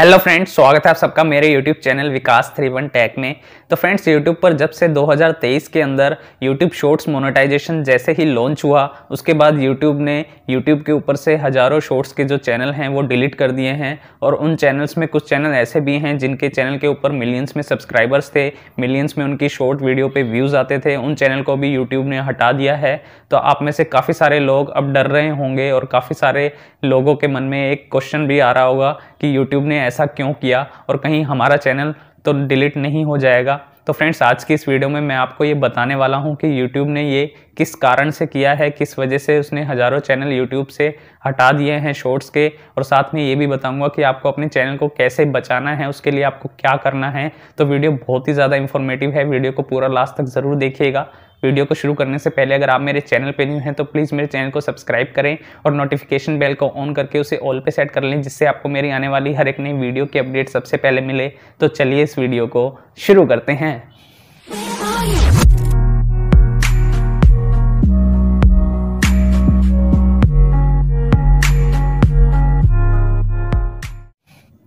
hello friends स्वागत है आप सबका मेरे YouTube channel Vikas three one tech में तो फ्रेंड्स यूट्यूब पर जब से 2023 के अंदर यूट्यूब शॉर्ट्स मोनेटाइजेशन जैसे ही लॉन्च हुआ उसके बाद यूट्यूब ने यूट्यूब के ऊपर से हज़ारों शॉर्ट्स के जो चैनल हैं वो डिलीट कर दिए हैं और उन चैनल्स में कुछ चैनल ऐसे भी हैं जिनके चैनल के ऊपर मिलियंस में सब्सक्राइबर्स थे मिलियंस में उनकी शॉर्ट वीडियो पर व्यूज़ आते थे उन चैनल को भी यूट्यूब ने हटा दिया है तो आप में से काफ़ी सारे लोग अब डर रहे होंगे और काफ़ी सारे लोगों के मन में एक क्वेश्चन भी आ रहा होगा कि यूट्यूब ने ऐसा क्यों किया और कहीं हमारा चैनल तो डिलीट नहीं हो जाएगा तो फ्रेंड्स आज की इस वीडियो में मैं आपको ये बताने वाला हूँ कि यूट्यूब ने ये किस कारण से किया है किस वजह से उसने हज़ारों चैनल यूट्यूब से हटा दिए हैं शॉर्ट्स के और साथ में ये भी बताऊंगा कि आपको अपने चैनल को कैसे बचाना है उसके लिए आपको क्या करना है तो वीडियो बहुत ही ज़्यादा इन्फॉर्मेटिव है वीडियो को पूरा लास्ट तक ज़रूर देखिएगा वीडियो को शुरू करने से पहले अगर आप मेरे चैनल पर न्यू हैं तो प्लीज़ मेरे चैनल को सब्सक्राइब करें और नोटिफिकेशन बेल को ऑन करके उसे ऑल पे सेट कर लें जिससे आपको मेरी आने वाली हर एक नई वीडियो की अपडेट सबसे पहले मिले तो चलिए इस वीडियो को शुरू करते हैं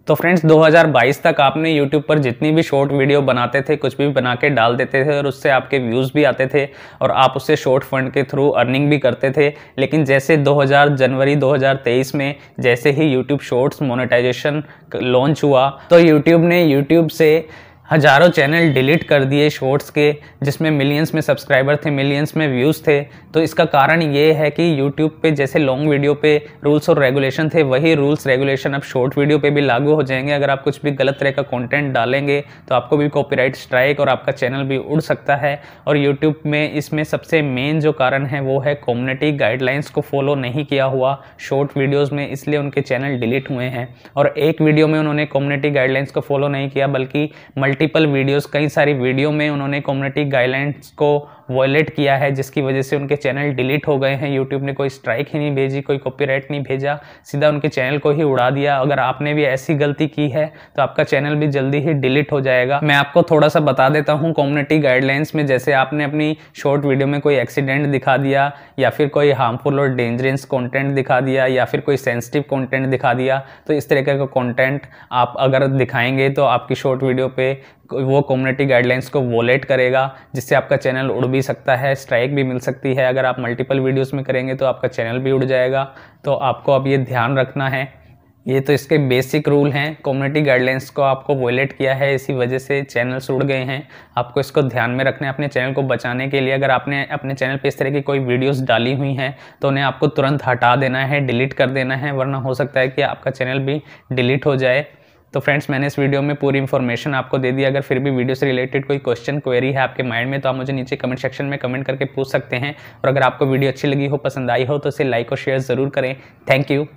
तो फ्रेंड्स 2022 तक आपने यूट्यूब पर जितनी भी शॉर्ट वीडियो बनाते थे कुछ भी बना के डाल देते थे और उससे आपके व्यूज़ भी आते थे और आप उससे शॉर्ट फंड के थ्रू अर्निंग भी करते थे लेकिन जैसे 2000 जनवरी 2023 में जैसे ही यूट्यूब शॉर्ट्स मोनेटाइजेशन लॉन्च हुआ तो यूट्यूब ने यूट्यूब से हज़ारों चैनल डिलीट कर दिए शॉर्ट्स के जिसमें मिलियंस में सब्सक्राइबर थे मिलियंस में व्यूज़ थे तो इसका कारण ये है कि यूट्यूब पे जैसे लॉन्ग वीडियो पे रूल्स और रेगुलेशन थे वही रूल्स रेगुलेशन अब शॉर्ट वीडियो पे भी लागू हो जाएंगे अगर आप कुछ भी गलत तरह का कंटेंट डालेंगे तो आपको भी कॉपीराइट स्ट्राइक और आपका चैनल भी उड़ सकता है और यूट्यूब में इसमें सबसे मेन जो कारण है वो है कम्युनिटी गाइडलाइंस को फॉलो नहीं किया हुआ शॉर्ट वीडियोज़ में इसलिए उनके चैनल डिलीट हुए हैं और एक वीडियो में उन्होंने कम्युनिटी गाइडलाइंस को फॉलो नहीं किया बल्कि मल्टी मल्टीपल वीडियोस कई सारी वीडियो में उन्होंने कम्युनिटी गाइडलाइंस को वॉयलेट किया है जिसकी वजह से उनके चैनल डिलीट हो गए हैं यूट्यूब ने कोई स्ट्राइक ही नहीं भेजी कोई कॉपीराइट नहीं भेजा सीधा उनके चैनल को ही उड़ा दिया अगर आपने भी ऐसी गलती की है तो आपका चैनल भी जल्दी ही डिलीट हो जाएगा मैं आपको थोड़ा सा बता देता हूँ कम्युनिटी गाइडलाइंस में जैसे आपने अपनी शॉर्ट वीडियो में कोई एक्सीडेंट दिखा दिया या फिर कोई हार्मफुल और डेंजरस कॉन्टेंट दिखा दिया या फिर कोई सेंसिटिव कॉन्टेंट दिखा दिया तो इस तरीके का कॉन्टेंट आप अगर दिखाएंगे तो आपकी शॉर्ट वीडियो पर वो कम्युनिटी गाइडलाइंस को वोलेट करेगा जिससे आपका चैनल उड़ भी सकता है स्ट्राइक भी मिल सकती है अगर आप मल्टीपल वीडियोस में करेंगे तो आपका चैनल भी उड़ जाएगा तो आपको अब ये ध्यान रखना है ये तो इसके बेसिक रूल हैं कम्युनिटी गाइडलाइंस को आपको वोलेट किया है इसी वजह से चैनल्स उड़ गए हैं आपको इसको ध्यान में रखना है अपने चैनल को बचाने के लिए अगर आपने अपने चैनल पे इस तरह की कोई वीडियोस डाली हुई हैं तो उन्हें आपको तुरंत हटा देना है डिलीट कर देना है वरना हो सकता है कि आपका चैनल भी डिलीट हो जाए तो फ्रेंड्स मैंने इस वीडियो में पूरी इन्फॉर्मेशन आपको दे दी अगर फिर भी वीडियो से रिलेटेड कोई क्वेश्चन क्वेरी है आपके माइंड में तो आप मुझे नीचे कमेंट सेक्शन में कमेंट करके पूछ सकते हैं और अगर आपको वीडियो अच्छी लगी हो पसंद आई हो तो इसे लाइक और शेयर ज़रूर करें थैंक यू